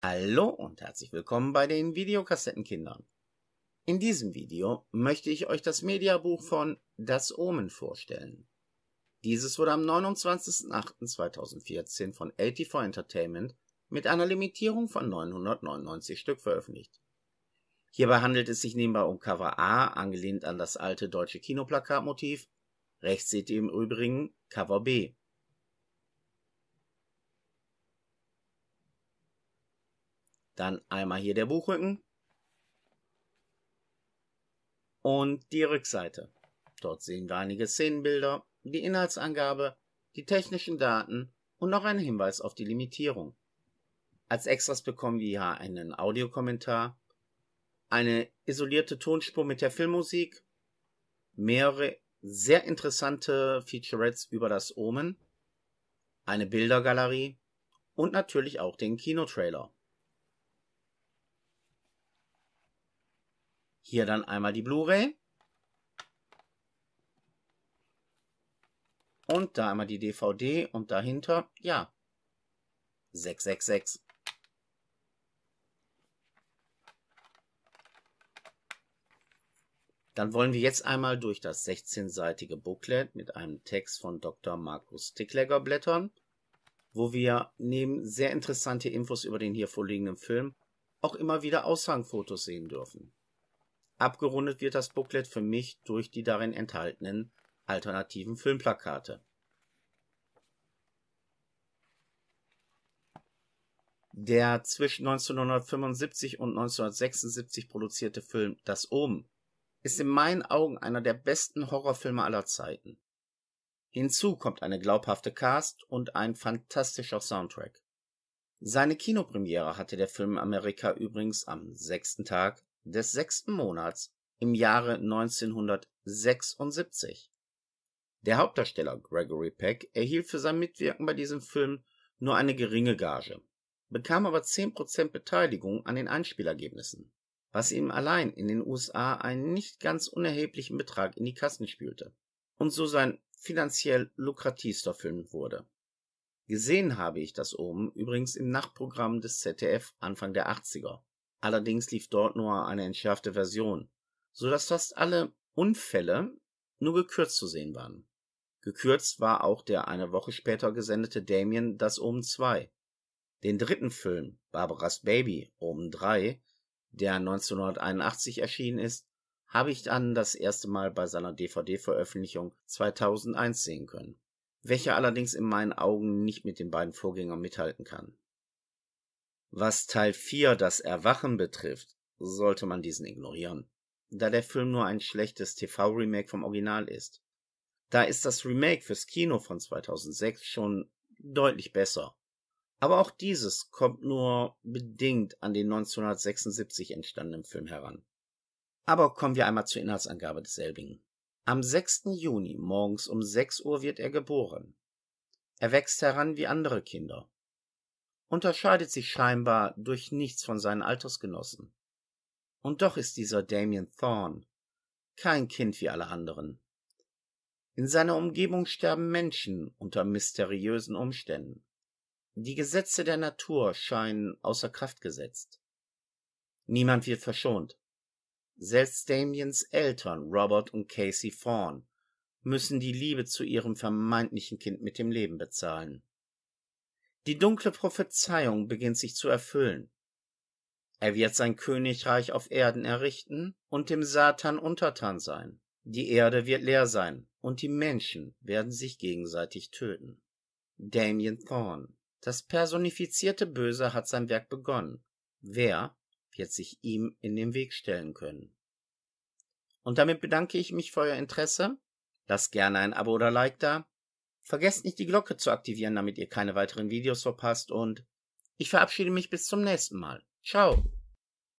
Hallo und herzlich willkommen bei den Videokassettenkindern. In diesem Video möchte ich euch das Mediabuch von Das Omen vorstellen. Dieses wurde am 29.08.2014 von LTV Entertainment mit einer Limitierung von 999 Stück veröffentlicht. Hierbei handelt es sich nebenbei um Cover A, angelehnt an das alte deutsche Kinoplakatmotiv, rechts seht ihr im Übrigen Cover B. Dann einmal hier der Buchrücken. Und die Rückseite. Dort sehen wir einige Szenenbilder, die Inhaltsangabe, die technischen Daten und noch einen Hinweis auf die Limitierung. Als Extras bekommen wir hier einen Audiokommentar, eine isolierte Tonspur mit der Filmmusik, mehrere sehr interessante Featurettes über das Omen, eine Bildergalerie und natürlich auch den Kinotrailer. Hier dann einmal die Blu-ray. Und da einmal die DVD und dahinter, ja, 666. Dann wollen wir jetzt einmal durch das 16-seitige Booklet mit einem Text von Dr. Markus Ticklegger blättern, wo wir neben sehr interessante Infos über den hier vorliegenden Film auch immer wieder Aussagenfotos sehen dürfen. Abgerundet wird das Booklet für mich durch die darin enthaltenen alternativen Filmplakate. Der zwischen 1975 und 1976 produzierte Film Das Oben ist in meinen Augen einer der besten Horrorfilme aller Zeiten. Hinzu kommt eine glaubhafte Cast und ein fantastischer Soundtrack. Seine Kinopremiere hatte der Film in Amerika übrigens am sechsten Tag des sechsten Monats im Jahre 1976. Der Hauptdarsteller Gregory Peck erhielt für sein Mitwirken bei diesem Film nur eine geringe Gage, bekam aber 10% Beteiligung an den Einspielergebnissen, was ihm allein in den USA einen nicht ganz unerheblichen Betrag in die Kassen spülte und so sein finanziell lukrativster Film wurde. Gesehen habe ich das oben übrigens im Nachtprogramm des ZDF Anfang der 80er Allerdings lief dort nur eine entschärfte Version, so dass fast alle Unfälle nur gekürzt zu sehen waren. Gekürzt war auch der eine Woche später gesendete Damien das Omen 2. Den dritten Film, Barbaras Baby, Omen 3, der 1981 erschienen ist, habe ich dann das erste Mal bei seiner DVD-Veröffentlichung 2001 sehen können, welcher allerdings in meinen Augen nicht mit den beiden Vorgängern mithalten kann was Teil 4 das Erwachen betrifft, sollte man diesen ignorieren, da der Film nur ein schlechtes TV-Remake vom Original ist. Da ist das Remake fürs Kino von 2006 schon deutlich besser. Aber auch dieses kommt nur bedingt an den 1976 entstandenen Film heran. Aber kommen wir einmal zur Inhaltsangabe desselbigen. Am 6. Juni morgens um 6 Uhr wird er geboren. Er wächst heran wie andere Kinder unterscheidet sich scheinbar durch nichts von seinen Altersgenossen. Und doch ist dieser Damien Thorn kein Kind wie alle anderen. In seiner Umgebung sterben Menschen unter mysteriösen Umständen. Die Gesetze der Natur scheinen außer Kraft gesetzt. Niemand wird verschont. Selbst Damiens Eltern Robert und Casey Thorn müssen die Liebe zu ihrem vermeintlichen Kind mit dem Leben bezahlen. Die dunkle Prophezeiung beginnt sich zu erfüllen. Er wird sein Königreich auf Erden errichten und dem Satan untertan sein. Die Erde wird leer sein und die Menschen werden sich gegenseitig töten. Damien Thorne. Das personifizierte Böse hat sein Werk begonnen. Wer wird sich ihm in den Weg stellen können? Und damit bedanke ich mich für euer Interesse. Lasst gerne ein Abo oder Like da Vergesst nicht die Glocke zu aktivieren, damit ihr keine weiteren Videos verpasst und ich verabschiede mich bis zum nächsten Mal. Ciao.